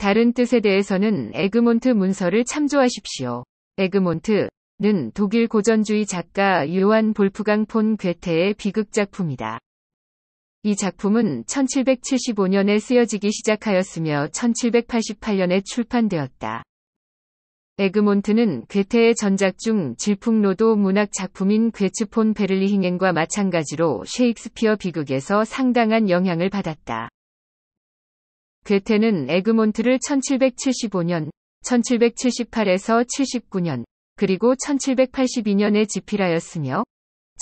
다른 뜻에 대해서는 에그몬트 문서를 참조하십시오. 에그몬트는 독일 고전주의 작가 요한 볼프강 폰 괴테의 비극작품이다. 이 작품은 1775년에 쓰여지기 시작하였으며 1788년에 출판되었다. 에그몬트는 괴테의 전작 중 질풍노도 문학 작품인 괴츠폰 베를리힝엔과 마찬가지로 셰익스피어 비극에서 상당한 영향을 받았다. 괴테는 에그몬트를 1775년, 1778에서 79년, 그리고 1782년에 집필하였으며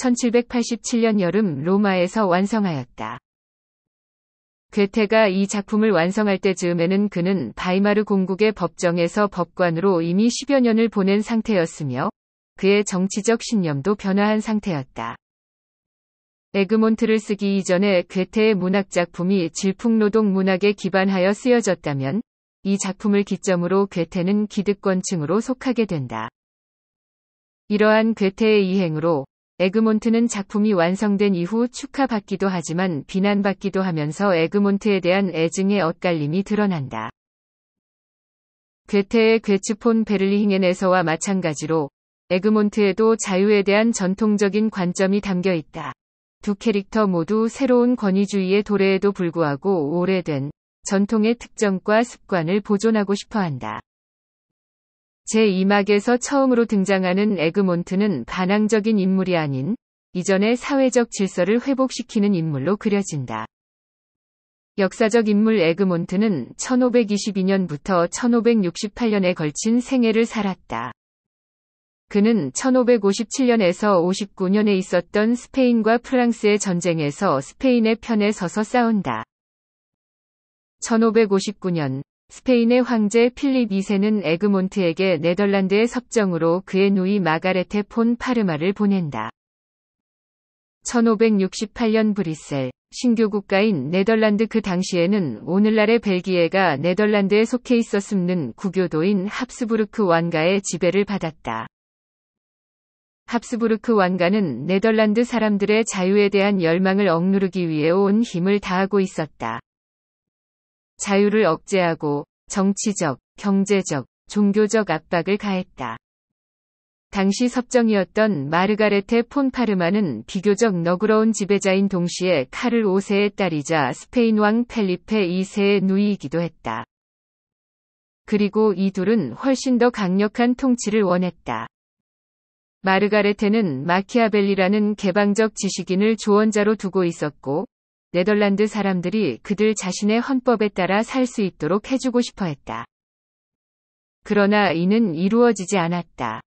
1787년 여름 로마에서 완성하였다. 괴테가 이 작품을 완성할 때즈음에는 그는 바이마르 공국의 법정에서 법관으로 이미 10여 년을 보낸 상태였으며 그의 정치적 신념도 변화한 상태였다. 에그몬트를 쓰기 이전에 괴테의 문학 작품이 질풍노동 문학에 기반하여 쓰여졌다면 이 작품을 기점으로 괴테는 기득권층으로 속하게 된다. 이러한 괴테의 이행으로 에그몬트는 작품이 완성된 이후 축하받기도 하지만 비난받기도 하면서 에그몬트에 대한 애증의 엇갈림이 드러난다. 괴테의 괴츠폰 베를리힝엔에서와 마찬가지로 에그몬트에도 자유에 대한 전통적인 관점이 담겨 있다. 두 캐릭터 모두 새로운 권위주의의 도래에도 불구하고 오래된 전통의 특정과 습관을 보존하고 싶어 한다. 제2막에서 처음으로 등장하는 에그몬트는 반항적인 인물이 아닌 이전의 사회적 질서를 회복시키는 인물로 그려진다. 역사적 인물 에그몬트는 1522년부터 1568년에 걸친 생애를 살았다. 그는 1557년에서 59년에 있었던 스페인과 프랑스의 전쟁에서 스페인의 편에 서서 싸운다. 1559년 스페인의 황제 필립 2세는 에그몬트에게 네덜란드의 섭정으로 그의 누이 마가레테 폰 파르마를 보낸다. 1568년 브뤼셀 신규 국가인 네덜란드 그 당시에는 오늘날의 벨기에가 네덜란드에 속해 있었음는 구교도인 합스부르크 왕가의 지배를 받았다. 합스부르크 왕가는 네덜란드 사람들의 자유에 대한 열망을 억누르기 위해 온 힘을 다하고 있었다. 자유를 억제하고 정치적, 경제적, 종교적 압박을 가했다. 당시 섭정이었던 마르가레테 폰 파르마는 비교적 너그러운 지배자인 동시에 카를 5세의 딸이자 스페인 왕 펠리페 2세의 누이이기도 했다. 그리고 이 둘은 훨씬 더 강력한 통치를 원했다. 마르가레테는 마키아벨리라는 개방적 지식인을 조언자로 두고 있었고 네덜란드 사람들이 그들 자신의 헌법에 따라 살 수 있도록 해주고 싶어 했다. 그러나 이는 이루어지지 않았다.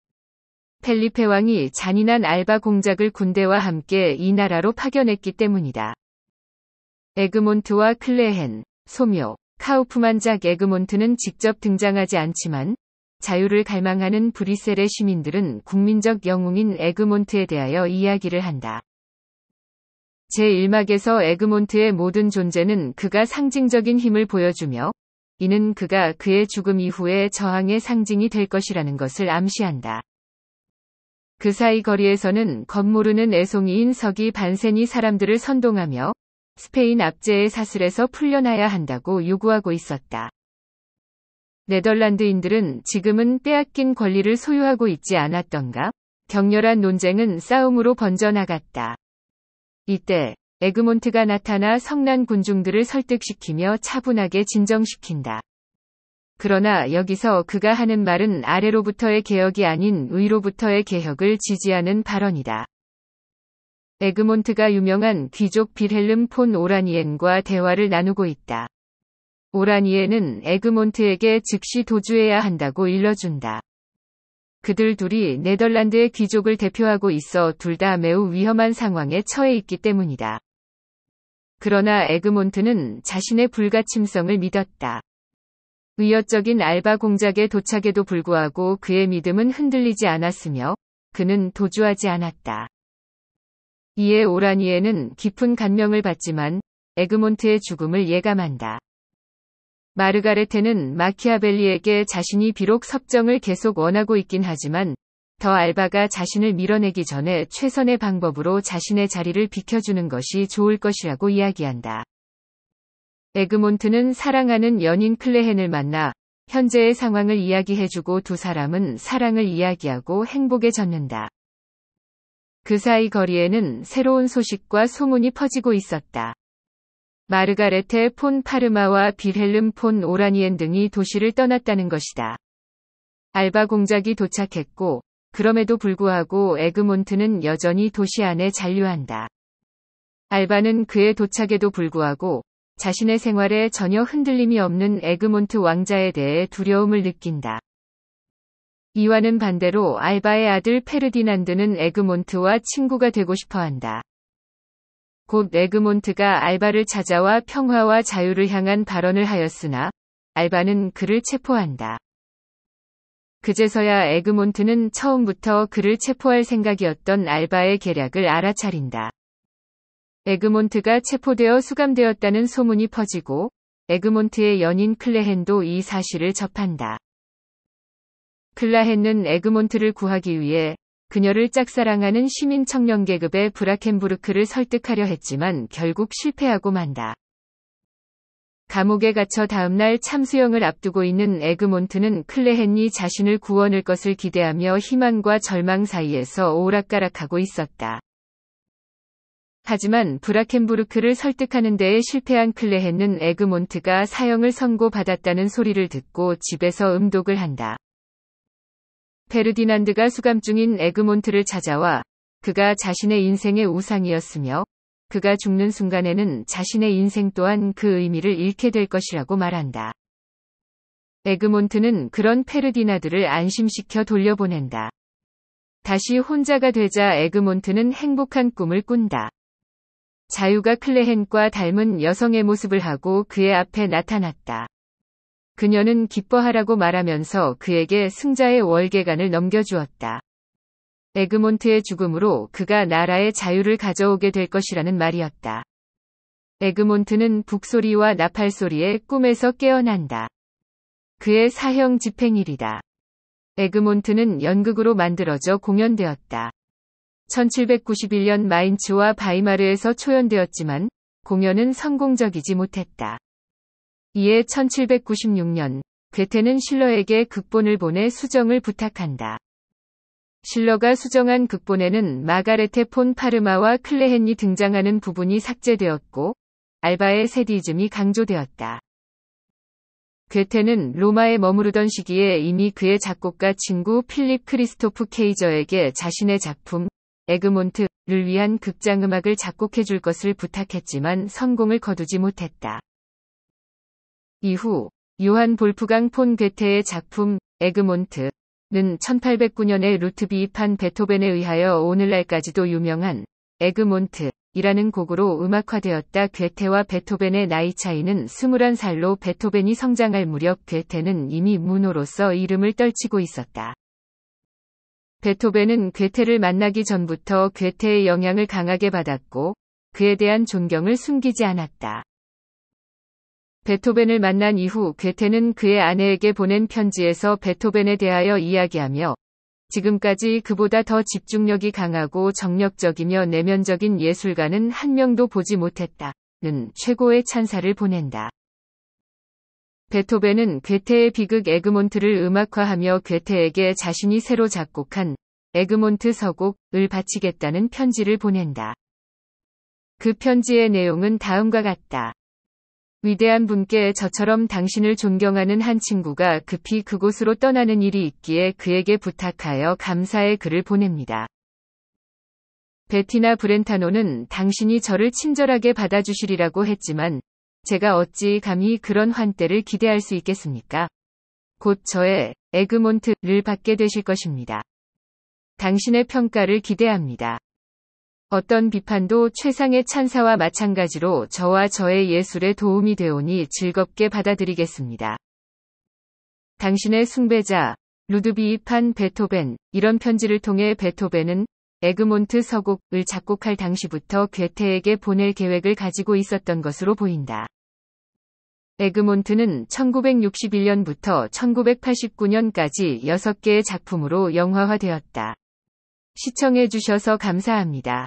펠리페 왕이 잔인한 알바 공작을 군대와 함께 이 나라로 파견했기 때문이다. 에그몬트와 클레헨, 소묘, 카우프만 작 에그몬트는 직접 등장하지 않지만 자유를 갈망하는 브뤼셀의 시민들은 국민적 영웅인 에그몬트에 대하여 이야기를 한다. 제1막에서 에그몬트의 모든 존재는 그가 상징적인 힘을 보여주며 이는 그가 그의 죽음 이후에 저항의 상징이 될 것이라는 것을 암시한다. 그 사이 거리에서는 겉모르는 애송이인 서기 반센이 사람들을 선동하며 스페인 압제의 사슬에서 풀려나야 한다고 요구하고 있었다. 네덜란드인들은 지금은 빼앗긴 권리를 소유하고 있지 않았던가? 격렬한 논쟁은 싸움으로 번져나갔다. 이때 에그몬트가 나타나 성난 군중들을 설득시키며 차분하게 진정시킨다. 그러나 여기서 그가 하는 말은 아래로부터의 개혁이 아닌 위로부터의 개혁을 지지하는 발언이다. 에그몬트가 유명한 귀족 빌헬름 폰 오라니엔과 대화를 나누고 있다. 오라니에는 에그몬트에게 즉시 도주해야 한다고 일러준다. 그들 둘이 네덜란드의 귀족을 대표하고 있어 둘 다 매우 위험한 상황에 처해 있기 때문이다. 그러나 에그몬트는 자신의 불가침성을 믿었다. 의협적인 알바 공작의 도착에도 불구하고 그의 믿음은 흔들리지 않았으며 그는 도주하지 않았다. 이에 오라니에는 깊은 감명을 받지만 에그몬트의 죽음을 예감한다. 마르가레테는 마키아벨리에게 자신이 비록 섭정을 계속 원하고 있긴 하지만 더 알바가 자신을 밀어내기 전에 최선의 방법으로 자신의 자리를 비켜주는 것이 좋을 것이라고 이야기한다. 에그몬트는 사랑하는 연인 클레헨을 만나 현재의 상황을 이야기해주고 두 사람은 사랑을 이야기하고 행복에 젖는다. 그 사이 거리에는 새로운 소식과 소문이 퍼지고 있었다. 마르가레테 폰 파르마와 빌헬름 폰 오라니엔 등이 도시를 떠났다는 것이다. 알바 공작이 도착했고 그럼에도 불구하고 에그몬트는 여전히 도시 안에 잔류한다. 알바는 그의 도착에도 불구하고 자신의 생활에 전혀 흔들림이 없는 에그몬트 왕자에 대해 두려움을 느낀다. 이와는 반대로 알바의 아들 페르디난드는 에그몬트와 친구가 되고 싶어 한다. 곧 에그몬트가 알바를 찾아와 평화와 자유를 향한 발언을 하였으나 알바는 그를 체포한다. 그제서야 에그몬트는 처음부터 그를 체포할 생각이었던 알바의 계략을 알아차린다. 에그몬트가 체포되어 수감되었다는 소문이 퍼지고 에그몬트의 연인 클레헨도 이 사실을 접한다. 클라헨은 에그몬트를 구하기 위해 그녀를 짝사랑하는 시민 청년 계급의 브라켄부르크를 설득하려 했지만 결국 실패하고 만다. 감옥에 갇혀 다음날 참수형을 앞두고 있는 에그몬트는 클레헨이 자신을 구원할 것을 기대하며 희망과 절망 사이에서 오락가락하고 있었다. 하지만 브라켄부르크를 설득하는 데에 실패한 클레헨은 에그몬트가 사형을 선고받았다는 소리를 듣고 집에서 음독을 한다. 페르디난드가 수감 중인 에그몬트를 찾아와 그가 자신의 인생의 우상이었으며 그가 죽는 순간에는 자신의 인생 또한 그 의미를 잃게 될 것이라고 말한다. 에그몬트는 그런 페르디나드를 안심시켜 돌려보낸다. 다시 혼자가 되자 에그몬트는 행복한 꿈을 꾼다. 자유가 클레헨과 닮은 여성의 모습을 하고 그의 앞에 나타났다. 그녀는 기뻐하라고 말하면서 그에게 승자의 월계관을 넘겨주었다. 에그몬트의 죽음으로 그가 나라의 자유를 가져오게 될 것이라는 말이었다. 에그몬트는 북소리와 나팔소리에 꿈에서 깨어난다. 그의 사형 집행일이다. 에그몬트는 연극으로 만들어져 공연되었다. 1791년 마인츠와 바이마르에서 초연되었지만 공연은 성공적이지 못했다. 이에 1796년 괴테는 실러에게 극본을 보내 수정을 부탁한다. 실러가 수정한 극본에는 마가레테 폰 파르마와 클레헨이 등장하는 부분이 삭제되었고 알바의 세디즘이 강조되었다. 괴테는 로마에 머무르던 시기에 이미 그의 작곡가 친구 필립 크리스토프 케이저에게 자신의 작품 에그몬트를 위한 극장음악을 작곡해줄 것을 부탁했지만 성공을 거두지 못했다. 이후 요한 볼프강 폰 괴테의 작품 에그몬트는 1809년에 루트비입한 베토벤에 의하여 오늘날까지도 유명한 에그몬트이라는 곡으로 음악화되었다. 괴테와 베토벤의 나이 차이는 21살로 베토벤이 성장할 무렵 괴테는 이미 문호로서 이름을 떨치고 있었다. 베토벤은 괴테를 만나기 전부터 괴테의 영향을 강하게 받았고 그에 대한 존경을 숨기지 않았다. 베토벤을 만난 이후 괴테는 그의 아내에게 보낸 편지에서 베토벤에 대하여 이야기하며 지금까지 그보다 더 집중력이 강하고 정력적이며 내면적인 예술가는 한 명도 보지 못했다. 는 최고의 찬사를 보낸다. 베토벤은 괴테의 비극 에그몬트를 음악화하며 괴테에게 자신이 새로 작곡한 에그몬트 서곡을 바치겠다는 편지를 보낸다. 그 편지의 내용은 다음과 같다. 위대한 분께 저처럼 당신을 존경하는 한 친구가 급히 그곳으로 떠나는 일이 있기에 그에게 부탁하여 감사의 글을 보냅니다. 베티나 브렌타노는 당신이 저를 친절하게 받아주시리라고 했지만 제가 어찌 감히 그런 환대를 기대할 수 있겠습니까? 곧 저의 에그몬트를 받게 되실 것입니다. 당신의 평가를 기대합니다. 어떤 비판도 최상의 찬사와 마찬가지로 저와 저의 예술에 도움이 되오니 즐겁게 받아들이겠습니다. 당신의 숭배자, 루드비히판 베토벤, 이런 편지를 통해 베토벤은 에그몬트 서곡을 작곡할 당시부터 괴테에게 보낼 계획을 가지고 있었던 것으로 보인다. 에그몬트는 1961년부터 1989년까지 6개의 작품으로 영화화되었다. 시청해주셔서 감사합니다.